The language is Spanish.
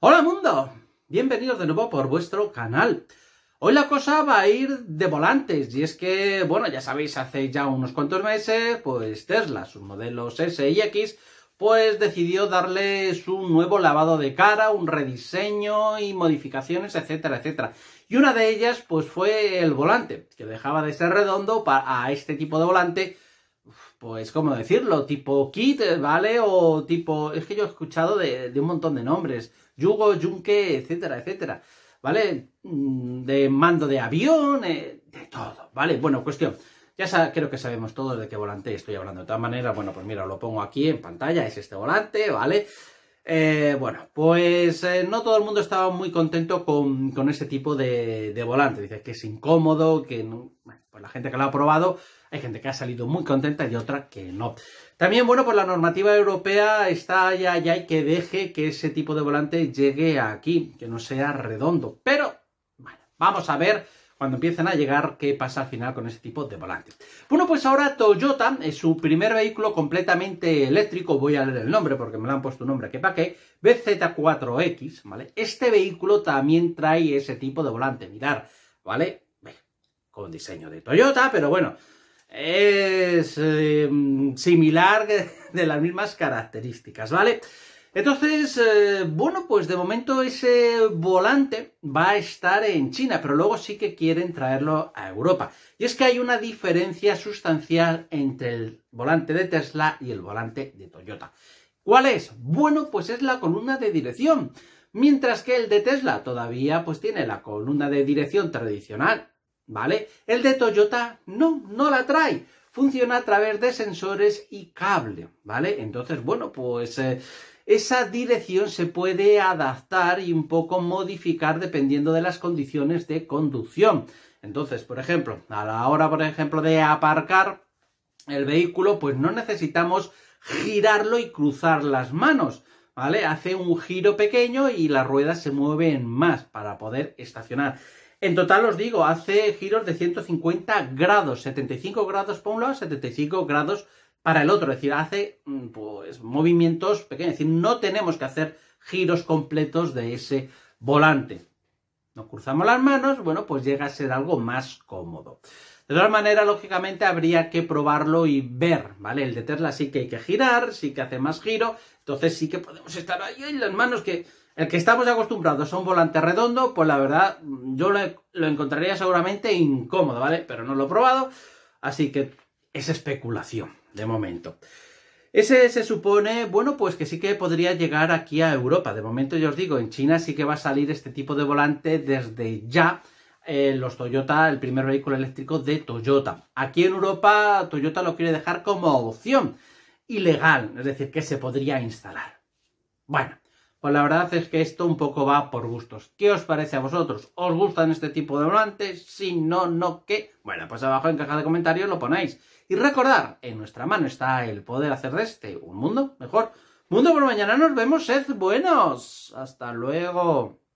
Hola mundo, bienvenidos de nuevo por vuestro canal. Hoy la cosa va a ir de volantes y es que, bueno, ya sabéis, hace ya unos cuantos meses, pues Tesla, sus modelos S y X, pues decidió darles un nuevo lavado de cara, un rediseño y modificaciones, etcétera, etcétera. Y una de ellas, pues fue el volante, que dejaba de ser redondo para, este tipo de volante pues, ¿cómo decirlo? Tipo Kit, eh, ¿vale? O tipo, es que yo he escuchado de, un montón de nombres, Yugo, Yunque, etcétera, etcétera, ¿vale? Mm, de mando de avión, eh, de todo, ¿vale? Bueno, cuestión, ya creo que sabemos todos de qué volante estoy hablando. De todas maneras, bueno, pues mira, lo pongo aquí en pantalla, es este volante, ¿vale? Eh, bueno, pues eh, no todo el mundo estaba muy contento con, con este tipo de, volante. Dice que es incómodo, que no... Pues la gente que lo ha probado, hay gente que ha salido muy contenta y otra que no. También, bueno, pues la normativa europea está ya, ya y que deje que ese tipo de volante llegue aquí, que no sea redondo. Pero, bueno, vamos a ver cuando empiecen a llegar qué pasa al final con ese tipo de volante. Bueno, pues ahora Toyota, es su primer vehículo completamente eléctrico, voy a leer el nombre porque me lo han puesto un nombre que para qué, BZ4X, ¿vale? Este vehículo también trae ese tipo de volante, mirar, ¿vale? con diseño de Toyota, pero bueno, es eh, similar, de las mismas características, ¿vale? Entonces, eh, bueno, pues de momento ese volante va a estar en China, pero luego sí que quieren traerlo a Europa. Y es que hay una diferencia sustancial entre el volante de Tesla y el volante de Toyota. ¿Cuál es? Bueno, pues es la columna de dirección. Mientras que el de Tesla todavía pues tiene la columna de dirección tradicional ¿vale? El de Toyota no, no la trae. Funciona a través de sensores y cable, ¿vale? Entonces, bueno, pues eh, esa dirección se puede adaptar y un poco modificar dependiendo de las condiciones de conducción. Entonces, por ejemplo, a la hora, por ejemplo, de aparcar el vehículo, pues no necesitamos girarlo y cruzar las manos, ¿vale? Hace un giro pequeño y las ruedas se mueven más para poder estacionar. En total os digo, hace giros de 150 grados, 75 grados para un lado, 75 grados para el otro, es decir, hace mm, pues movimientos pequeños, es decir, no tenemos que hacer giros completos de ese volante. Nos cruzamos las manos, bueno, pues llega a ser algo más cómodo. De todas maneras, lógicamente, habría que probarlo y ver, ¿vale? El de Tesla sí que hay que girar, sí que hace más giro, entonces sí que podemos estar ahí en las manos que el que estamos acostumbrados a un volante redondo, pues la verdad, yo lo, encontraría seguramente incómodo, ¿vale? Pero no lo he probado, así que es especulación, de momento. Ese se supone, bueno, pues que sí que podría llegar aquí a Europa. De momento, yo os digo, en China sí que va a salir este tipo de volante desde ya. Eh, los Toyota, el primer vehículo eléctrico de Toyota. Aquí en Europa, Toyota lo quiere dejar como opción ilegal, es decir, que se podría instalar. Bueno, pues la verdad es que esto un poco va por gustos. ¿Qué os parece a vosotros? ¿Os gustan este tipo de volantes? Si no, no, ¿qué? Bueno, pues abajo en caja de comentarios lo ponéis. Y recordar, en nuestra mano está el poder hacer de este un mundo mejor. Mundo por mañana, nos vemos, sed buenos. Hasta luego.